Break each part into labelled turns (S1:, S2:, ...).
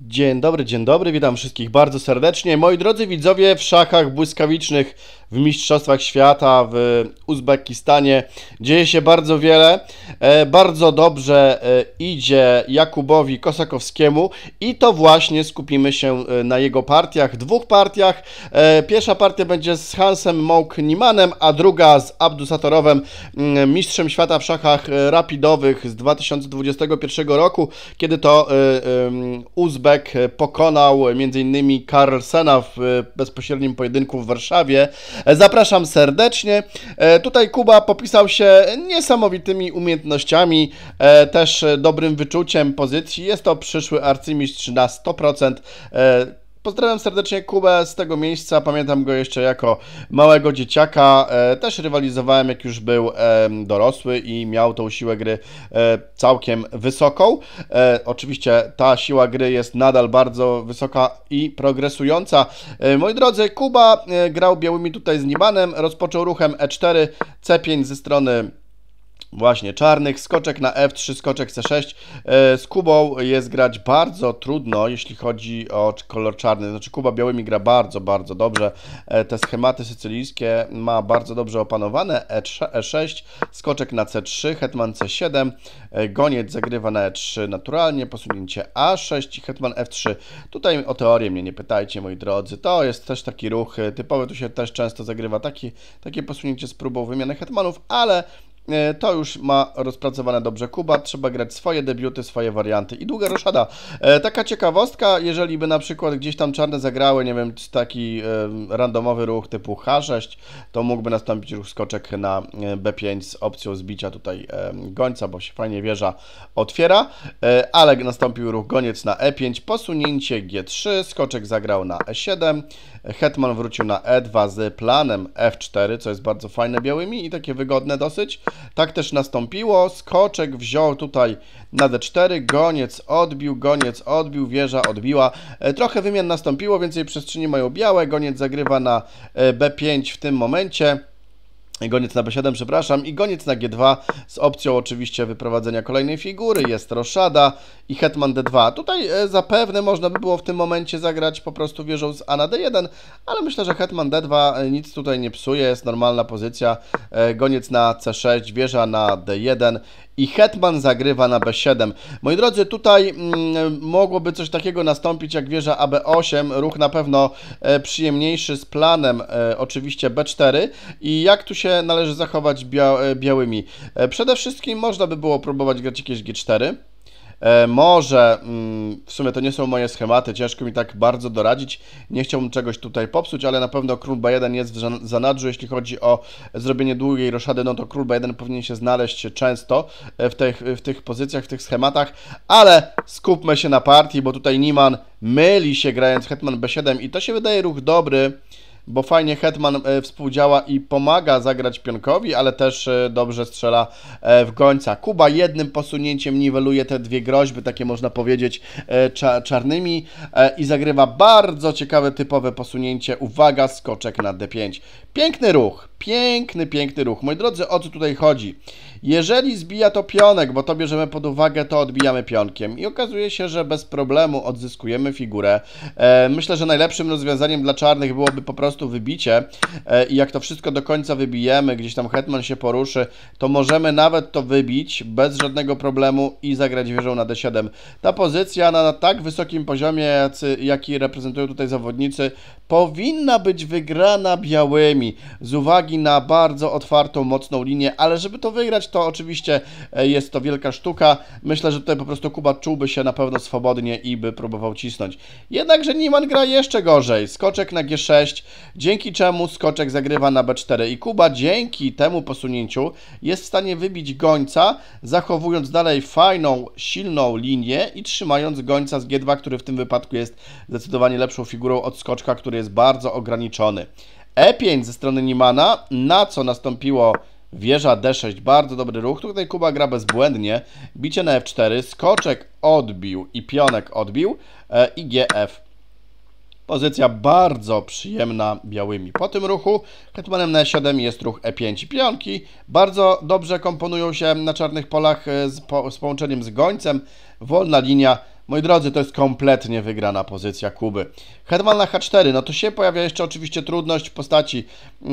S1: Dzień dobry, dzień dobry, witam wszystkich bardzo serdecznie. Moi drodzy widzowie, w szachach błyskawicznych w Mistrzostwach Świata w Uzbekistanie dzieje się bardzo wiele. E, bardzo dobrze e, idzie Jakubowi Kosakowskiemu i to właśnie skupimy się e, na jego partiach, dwóch partiach. pierwsza partia będzie z Hansem Mouk Nimanem, a druga z Abdusatorowem, mm, mistrzem świata w szachach rapidowych z 2021 roku, kiedy to Uzbek Uzbek e, pokonał m.in. Carlsena w e, bezpośrednim pojedynku w Warszawie. E, zapraszam serdecznie. Tutaj Kuba popisał się niesamowitymi umiejętnościami, też dobrym wyczuciem pozycji. Jest to przyszły arcymistrz na 100%. Pozdrawiam serdecznie Kubę z tego miejsca. Pamiętam go jeszcze jako małego dzieciaka. E, też rywalizowałem, jak już był dorosły i miał tą siłę gry e, całkiem wysoką. E, oczywiście ta siła gry jest nadal bardzo wysoka i progresująca. Moi drodzy, Kuba grał białymi tutaj z Nibanem, rozpoczął ruchem E4, C5 ze strony Właśnie, czarnych, skoczek na F3, skoczek C6. E, z Kubą jest grać bardzo trudno, jeśli chodzi o kolor czarny. Znaczy Kuba białymi gra bardzo, bardzo dobrze. E, te schematy sycylijskie ma bardzo dobrze opanowane. E6, e skoczek na C3, hetman C7, goniec zagrywa na E3 naturalnie, posunięcie A6 i hetman F3. Tutaj o teorię mnie nie pytajcie, moi drodzy. To jest też taki ruch typowy, tu się też często zagrywa taki, takie posunięcie z próbą wymiany hetmanów, ale E, to już ma rozpracowane dobrze Kuba, trzeba grać swoje debiuty, swoje warianty i długa roszada. E, taka ciekawostka, jeżeli by na przykład gdzieś tam czarne zagrały, nie wiem, taki e, randomowy ruch typu H6, to mógłby nastąpić ruch skoczek na B5 z opcją zbicia tutaj gońca, bo się fajnie wieża otwiera, ale nastąpił ruch goniec na E5, posunięcie G3, skoczek zagrał na E7, hetman wrócił na E2 z planem F4, co jest bardzo fajne białymi i takie wygodne dosyć. Tak też nastąpiło. Skoczek wziął tutaj na d4, goniec odbił, goniec odbił, wieża odbiła. E, trochę wymian nastąpiło, więcej przestrzeni mają białe, goniec zagrywa na e, b5 w tym momencie. Goniec na B7, przepraszam, i goniec na G2 z opcją oczywiście wyprowadzenia kolejnej figury, jest roszada i hetman D2. Tutaj e, zapewne można by było w tym momencie zagrać po prostu wieżą z A na D1, ale myślę, że hetman D2 e, nic tutaj nie psuje, jest normalna pozycja, e, goniec na C6, wieża na D1 i Hetman zagrywa na B7. Moi drodzy, tutaj mm, mogłoby coś takiego nastąpić jak wieża AB8, ruch na pewno e, przyjemniejszy z planem e, oczywiście B4 i jak tu się należy zachować bia e, białymi. przede wszystkim można by było próbować grać jakieś G4. E, może, mm, w sumie to nie są moje schematy, ciężko mi tak bardzo doradzić. Nie chciałbym czegoś tutaj popsuć, ale na pewno król B1 jest w zanadrzu. Jeśli chodzi o zrobienie długiej roszady, no to król B1 powinien się znaleźć często e, w tych, w tych pozycjach, w tych schematach, ale skupmy się na partii, bo tutaj Niman myli się grając hetman B7 i to się wydaje ruch dobry bo fajnie Hetman e, współdziała i pomaga zagrać pionkowi, ale też e, dobrze strzela e, w gońca. Kuba jednym posunięciem niweluje te dwie groźby, takie można powiedzieć czarnymi i zagrywa bardzo ciekawe typowe posunięcie. Uwaga, skoczek na D5. Piękny ruch, piękny, piękny ruch. Moi drodzy, o co tutaj chodzi? Jeżeli zbija to pionek, bo to bierzemy pod uwagę, to odbijamy pionkiem i okazuje się, że bez problemu odzyskujemy figurę. E, myślę, że najlepszym rozwiązaniem dla czarnych byłoby po prostu wybicie e, i jak to wszystko do końca wybijemy, gdzieś tam hetman się poruszy, to możemy nawet to wybić bez żadnego problemu i zagrać wieżą na d7. Ta pozycja na, na tak wysokim poziomie, jaki reprezentują tutaj zawodnicy, powinna być wygrana białymi z uwagi na bardzo otwartą, mocną linię, ale żeby to wygrać, to oczywiście e, jest to wielka sztuka. Myślę, że tutaj po prostu Kuba czułby się na pewno swobodnie i by próbował cisnąć. Jednakże Nieman gra jeszcze gorzej. Skoczek na G6, dzięki czemu skoczek zagrywa na B4 i Kuba dzięki temu posunięciu jest w stanie wybić gońca, zachowując dalej fajną, silną linię i trzymając gońca z G2, który w tym wypadku jest zdecydowanie lepszą figurą od skoczka, który jest bardzo ograniczony. E5 ze strony Nimana, na co nastąpiło wieża D6, bardzo dobry ruch. Tutaj Kuba gra bezbłędnie, bicie na F4, skoczek odbił i pionek odbił e, i GF. Pozycja bardzo przyjemna białymi. Po tym ruchu hetmanem na E7 jest ruch E5 i pionki. Bardzo dobrze komponują się na czarnych polach e, z, po, z połączeniem z gońcem. Wolna linia Moi drodzy, to jest kompletnie wygrana pozycja Kuby. Hetman na H4, no to się pojawia jeszcze oczywiście trudność w postaci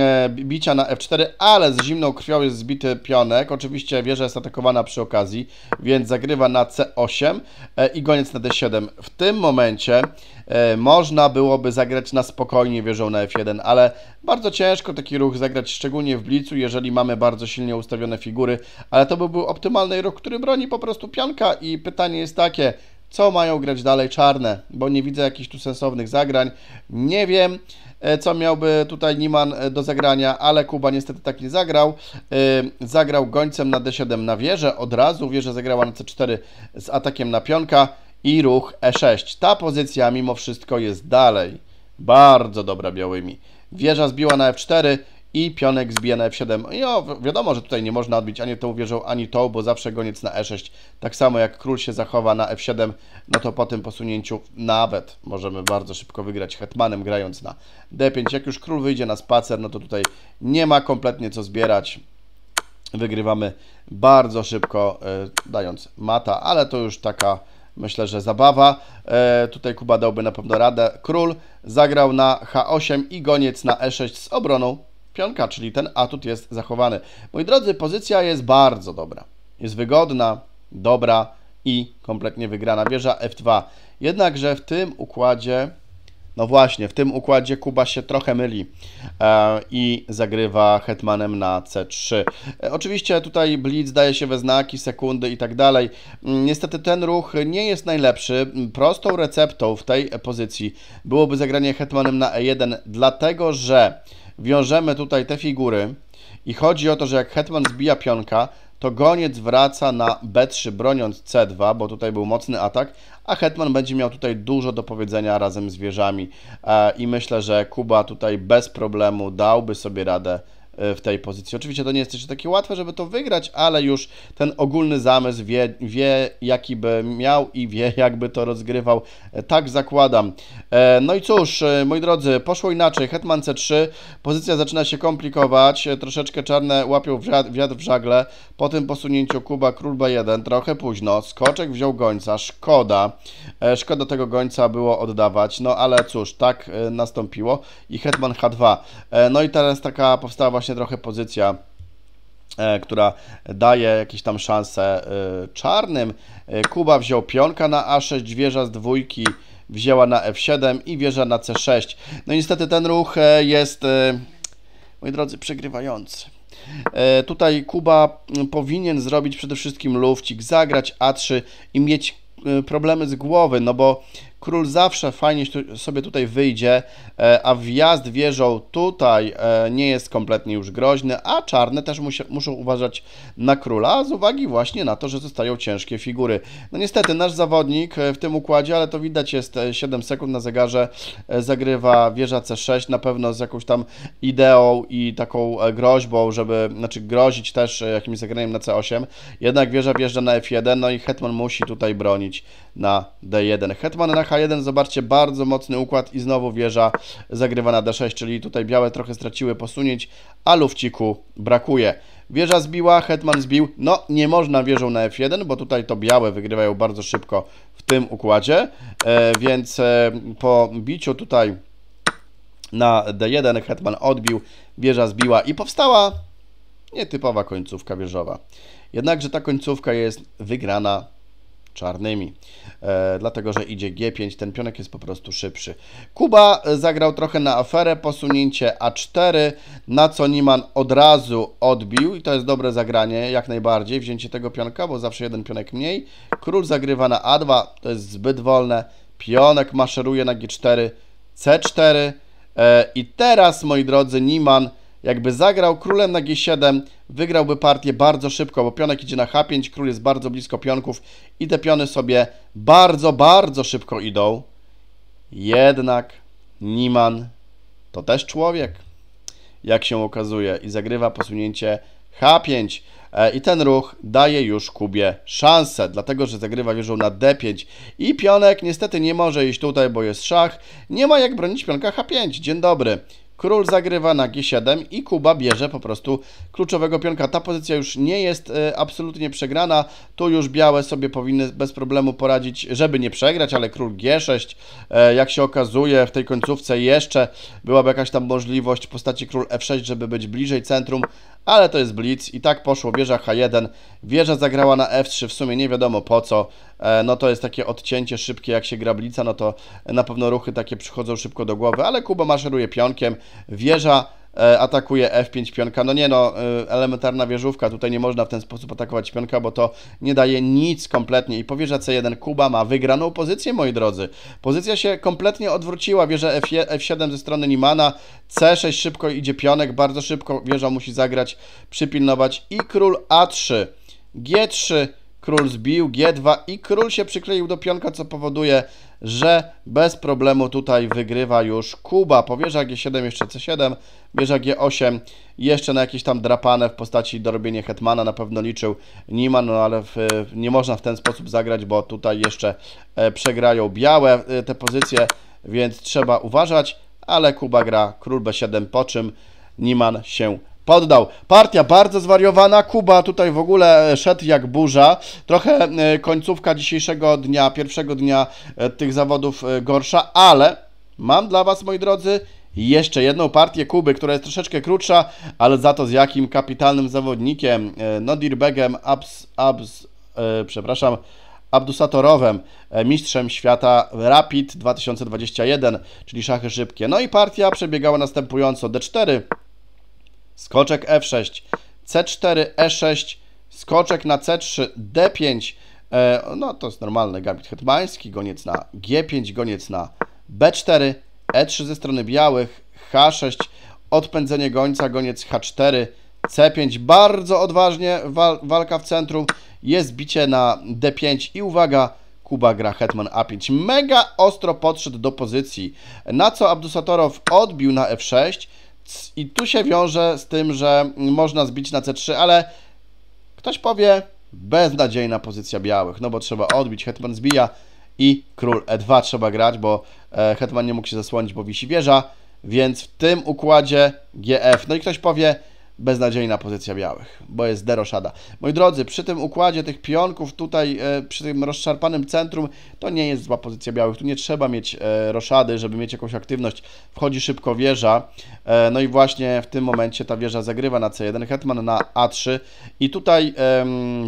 S1: e, bicia na F4, ale z zimną krwią jest zbity pionek. Oczywiście wieża jest atakowana przy okazji, więc zagrywa na C8 e, i goniec na D7. W tym momencie e, można byłoby zagrać na spokojnie wieżą na F1, ale bardzo ciężko taki ruch zagrać, szczególnie w blicu, jeżeli mamy bardzo silnie ustawione figury, ale to by był optymalny ruch, który broni po prostu pionka i pytanie jest takie, co mają grać dalej czarne, bo nie widzę jakichś tu sensownych zagrań. Nie wiem, e, co miałby tutaj Niman e, do zagrania, ale Kuba niestety tak nie zagrał. E, zagrał gońcem na D7 na wieżę, od razu Wieża zagrała na C4 z atakiem na pionka i ruch E6. Ta pozycja mimo wszystko jest dalej. Bardzo dobra białymi. Wieża zbiła na F4 i pionek zbije na f7. I o, wiadomo, że tutaj nie można odbić ani tą wieżą, ani tą, bo zawsze goniec na e6. Tak samo jak król się zachowa na f7, no to po tym posunięciu nawet możemy bardzo szybko wygrać hetmanem grając na d5. Jak już król wyjdzie na spacer, no to tutaj nie ma kompletnie co zbierać. Wygrywamy bardzo szybko, e, dając mata, ale to już taka myślę, że zabawa. E, tutaj Kuba dałby na pewno radę. Król zagrał na h8 i goniec na e6 z obroną pionka, czyli ten atut jest zachowany. Moi drodzy, pozycja jest bardzo dobra. Jest wygodna, dobra i kompletnie wygrana. Wieża F2. Jednakże w tym układzie, no właśnie, w tym układzie Kuba się trochę myli e, i zagrywa hetmanem na C3. E, oczywiście tutaj blitz daje się we znaki, sekundy i tak dalej. Mm, niestety ten ruch nie jest najlepszy. Prostą receptą w tej pozycji byłoby zagranie hetmanem na E1, dlatego że wiążemy tutaj te figury i chodzi o to, że jak hetman zbija pionka, to goniec wraca na b3 broniąc c2, bo tutaj był mocny atak, a hetman będzie miał tutaj dużo do powiedzenia razem z wieżami e, i myślę, że Kuba tutaj bez problemu dałby sobie radę E, w tej pozycji. Oczywiście to nie jest jeszcze takie łatwe, żeby to wygrać, ale już ten ogólny zamysł wie, wie jaki by miał i wie, jakby to rozgrywał. E, tak zakładam. E, no i cóż, moi drodzy, poszło inaczej. Hetman C3, pozycja zaczyna się komplikować, troszeczkę czarne łapią wiatr w żagle. Po tym posunięciu Kuba, król B1, trochę późno. Skoczek wziął gońca, szkoda. Szkoda tego gońca było oddawać, no ale cóż, tak nastąpiło. I Hetman H2. No i teraz taka powstała właśnie trochę pozycja e, która daje jakieś tam szanse e, czarnym. E, Kuba wziął pionka na A6, wieża z dwójki wzięła na F7 i wieża na C6. No niestety ten ruch jest, moi drodzy, przegrywający. Tutaj Kuba powinien zrobić przede wszystkim lufcik, zagrać A3 i mieć problemy z głowy, no bo Król zawsze fajnie sobie tutaj wyjdzie, e, a wjazd wieżą tutaj e, nie jest kompletnie już groźny, a czarne też muszą uważać na króla z uwagi właśnie na to, że zostają ciężkie figury. No niestety nasz zawodnik e, w tym układzie, ale to widać jest 7 sekund na zegarze, zagrywa wieża C6 na pewno z jakąś tam ideą i taką groźbą, żeby, znaczy grozić też jakimś zagraniem na C8. Jednak wieża wjeżdża na F1, no i Hetman musi tutaj bronić na D1. Hetman na H1, zobaczcie, bardzo mocny układ i znowu wieża zagrywa na D6, czyli tutaj białe trochę straciły posunięć, a lufciku brakuje. Wieża zbiła, Hetman zbił. No, nie można wieżą na F1, bo tutaj to białe wygrywają bardzo szybko w tym układzie, e, więc e, po biciu tutaj na D1 Hetman odbił, wieża zbiła i powstała nietypowa końcówka wieżowa. Jednakże ta końcówka jest wygrana czarnymi, e, dlatego że idzie G5, ten pionek jest po prostu szybszy. Kuba e, zagrał trochę na aferę, posunięcie A4, na co Niman od razu odbił i to jest dobre zagranie, jak najbardziej, wzięcie tego pionka, bo zawsze jeden pionek mniej. Król zagrywa na A2, to jest zbyt wolne, pionek maszeruje na G4, C4 e, i teraz, moi drodzy, Niman jakby zagrał królem na g7, wygrałby partię bardzo szybko, bo pionek idzie na h5, król jest bardzo blisko pionków i te piony sobie bardzo, bardzo szybko idą. Jednak Niman to też człowiek, jak się okazuje, i zagrywa posunięcie h5. E, I ten ruch daje już Kubie szansę, dlatego że zagrywa wieżą na d5. I pionek niestety nie może iść tutaj, bo jest szach. Nie ma jak bronić pionka h5. Dzień dobry. Król zagrywa na G7 i Kuba bierze po prostu kluczowego pionka. Ta pozycja już nie jest e, absolutnie przegrana. Tu już białe sobie powinny bez problemu poradzić, żeby nie przegrać, ale król G6, e, jak się okazuje, w tej końcówce jeszcze byłaby jakaś tam możliwość w postaci król F6, żeby być bliżej centrum, ale to jest blitz i tak poszło wieża H1. Wieża zagrała na F3, w sumie nie wiadomo po co. E, no to jest takie odcięcie szybkie, jak się grablica, no to na pewno ruchy takie przychodzą szybko do głowy, ale Kuba maszeruje pionkiem, wieża e, atakuje F5 pionka. No nie no, e, elementarna wieżówka, tutaj nie można w ten sposób atakować pionka, bo to nie daje nic kompletnie. I wieża C1 Kuba ma wygraną pozycję, moi drodzy. Pozycja się kompletnie odwróciła, wieża F7 ze strony Nimana, C6 szybko idzie pionek, bardzo szybko wieża musi zagrać, przypilnować i król A3, G3, Król zbił G2 i król się przykleił do pionka, co powoduje, że bez problemu tutaj wygrywa już Kuba. Powierza G7, jeszcze C7, bierze G8, jeszcze na jakieś tam drapane w postaci dorobienia hetmana na pewno liczył Niman, no ale w, nie można w ten sposób zagrać, bo tutaj jeszcze e, przegrają białe e, te pozycje, więc trzeba uważać, ale Kuba gra król B7, po czym Niman się poddał. Partia bardzo zwariowana, Kuba tutaj w ogóle e, szedł jak burza. Trochę e, końcówka dzisiejszego dnia, pierwszego dnia e, tych zawodów gorsza, ale mam dla Was, moi drodzy, jeszcze jedną partię Kuby, która jest troszeczkę krótsza, ale za to z jakim kapitalnym zawodnikiem, Nodirbegiem Dirbegiem, abs, abs, e, przepraszam, Abdusatorowem, mistrzem świata Rapid 2021, czyli szachy szybkie. No i partia przebiegała następująco. D4, skoczek F6, C4, E6, skoczek na C3, D5, e, no to jest normalny gambit hetmański, goniec na G5, goniec na B4, E3 ze strony białych, H6, odpędzenie gońca, goniec H4, C5, bardzo odważnie wal, walka w centrum, jest bicie na D5 i uwaga, Kuba gra Hetman A5. Mega ostro podszedł do pozycji, na co Abdusatorow odbił na F6, i tu się wiąże z tym, że można zbić na C3, ale ktoś powie, beznadziejna pozycja białych, no bo trzeba odbić, hetman zbija i król E2 trzeba grać, bo e, hetman nie mógł się zasłonić, bo wisi wieża, więc w tym układzie GF. No i ktoś powie, beznadziejna pozycja białych, bo jest deroszada. Moi drodzy, przy tym układzie tych pionków tutaj, e, przy tym rozszarpanym centrum, to nie jest zła pozycja białych. Tu nie trzeba mieć e, roszady, żeby mieć jakąś aktywność. Wchodzi szybko wieża, e, no i właśnie w tym momencie ta wieża zagrywa na C1, hetman na A3 i tutaj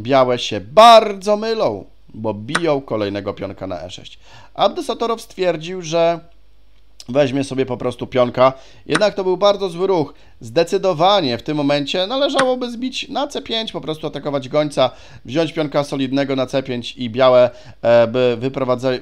S1: białe się bardzo mylą, bo biją kolejnego pionka na E6. Abdesatorow stwierdził, że weźmie sobie po prostu pionka. Jednak to był bardzo zły ruch zdecydowanie w tym momencie należałoby zbić na C5, po prostu atakować gońca, wziąć pionka solidnego na C5 i białe e, by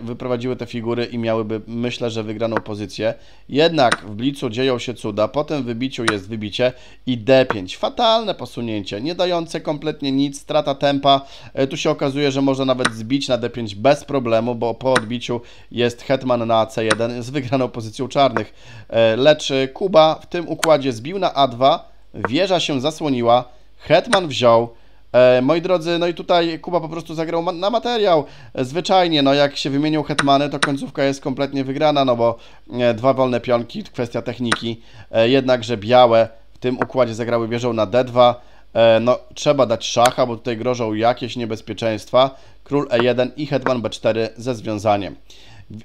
S1: wyprowadziły te figury i miałyby, myślę, że wygraną pozycję. Jednak w blicu dzieją się cuda, po tym wybiciu jest wybicie i D5. Fatalne posunięcie, nie dające kompletnie nic, strata tempa. E, tu się okazuje, że można nawet zbić na D5 bez problemu, bo po odbiciu jest hetman na C1 z wygraną pozycją czarnych. E, lecz Kuba w tym układzie zbił na a2, wieża się zasłoniła, hetman wziął, e, Moi drodzy, no i tutaj Kuba po prostu zagrał ma na materiał. E, zwyczajnie, no jak się wymienią hetmany, to końcówka jest kompletnie wygrana, no bo e, dwa wolne pionki, kwestia techniki. Jednakże białe w tym układzie zagrały wieżą na D2. No trzeba dać szacha, bo tutaj grożą jakieś niebezpieczeństwa. Król E1 i hetman B4 ze związaniem.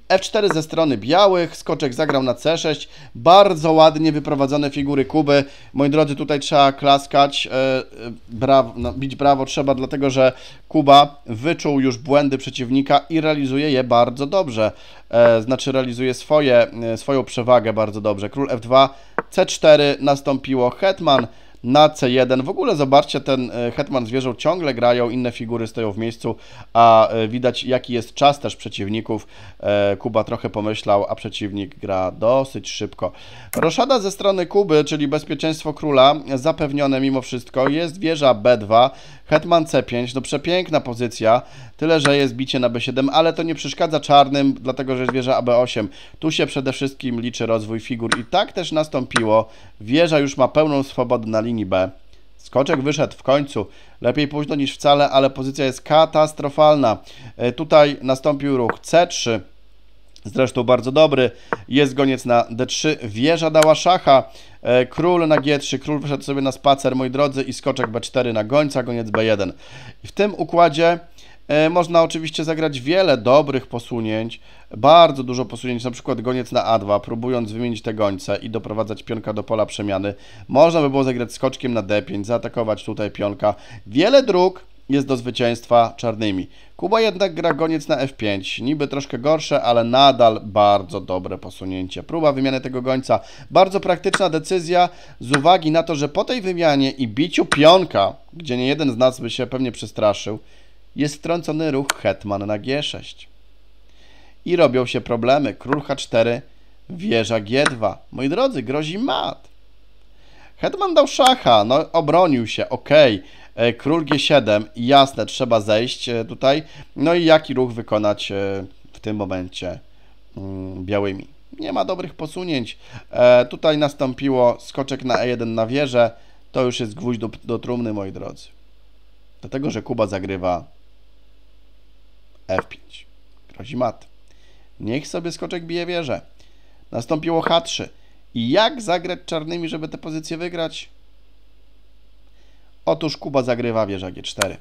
S1: F4 ze strony białych, skoczek zagrał na C6. Bardzo ładnie wyprowadzone figury Kuby. Moi drodzy, tutaj trzeba klaskać, e, e, brawo, no, bić brawo trzeba, dlatego że Kuba wyczuł już błędy przeciwnika i realizuje je bardzo dobrze. E, znaczy realizuje swoje, swoją przewagę bardzo dobrze. Król F2, C4 nastąpiło, hetman na C1. W ogóle zobaczcie, ten e, Hetman zwierzą ciągle grają, inne figury stoją w miejscu, a e, widać jaki jest czas też przeciwników. E, Kuba trochę pomyślał, a przeciwnik gra dosyć szybko. Roszada ze strony Kuby, czyli bezpieczeństwo króla, zapewnione mimo wszystko. Jest wieża B2, Hetman C5, no przepiękna pozycja, tyle, że jest bicie na B7, ale to nie przeszkadza czarnym, dlatego, że jest wieża AB8. Tu się przede wszystkim liczy rozwój figur i tak też nastąpiło. Wieża już ma pełną swobodę na linii linii B. Skoczek wyszedł w końcu. Lepiej późno niż wcale, ale pozycja jest katastrofalna. E, tutaj nastąpił ruch C3. Zresztą bardzo dobry. Jest goniec na D3. Wieża dała szacha. E, król na G3. Król wyszedł sobie na spacer, moi drodzy, i skoczek B4 na gońca, goniec B1. I w tym układzie E, można oczywiście zagrać wiele dobrych posunięć, bardzo dużo posunięć, na przykład goniec na A2, próbując wymienić te gońce i doprowadzać pionka do pola przemiany. Można by było zagrać skoczkiem na D5, zaatakować tutaj pionka. Wiele dróg jest do zwycięstwa czarnymi. Kuba jednak gra goniec na F5, niby troszkę gorsze, ale nadal bardzo dobre posunięcie. Próba wymiany tego gońca, bardzo praktyczna decyzja z uwagi na to, że po tej wymianie i biciu pionka, gdzie nie jeden z nas by się pewnie przestraszył, jest wtrącony ruch hetman na g6. I robią się problemy. Król h4, wieża g2. Moi drodzy, grozi mat. Hetman dał szacha, no obronił się, ok. E, król g7, jasne, trzeba zejść e, tutaj. No i jaki ruch wykonać e, w tym momencie mm, białymi? Nie ma dobrych posunięć. Tutaj nastąpiło skoczek na e1 na wieżę. To już jest gwóźdź do, do trumny, moi drodzy. Dlatego, że Kuba zagrywa F5. Grozi mat. Niech sobie skoczek bije wieżę. Nastąpiło H3. I jak zagrać czarnymi, żeby tę pozycję wygrać? Otóż Kuba zagrywa wieża G4.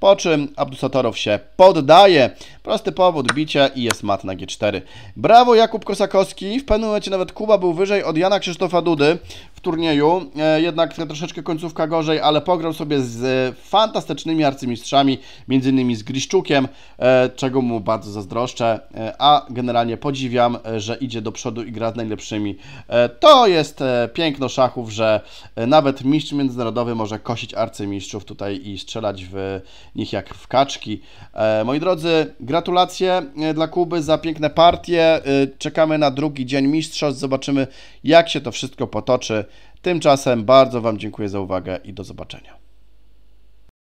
S1: Po czym Abdusatorow się poddaje. Prosty powód bicia i jest mat na G4. Brawo Jakub Kosakowski. W pewnym momencie nawet Kuba był wyżej od Jana Krzysztofa Dudy w turnieju. E, jednak troszeczkę końcówka gorzej, ale pograł sobie z e, fantastycznymi arcymistrzami, między innymi z Griszczukiem, e, czego mu bardzo zazdroszczę, a generalnie podziwiam, że idzie do przodu i gra z najlepszymi. To jest piękno szachów, że nawet mistrz międzynarodowy może kosić arcymistrzów arcymistrzów tutaj i strzelać w nich jak w kaczki. E, moi drodzy, gratulacje e, dla Kuby za piękne partie. E, czekamy na drugi dzień mistrzostw. Zobaczymy, jak się to wszystko potoczy. Tymczasem bardzo Wam dziękuję za uwagę i do zobaczenia.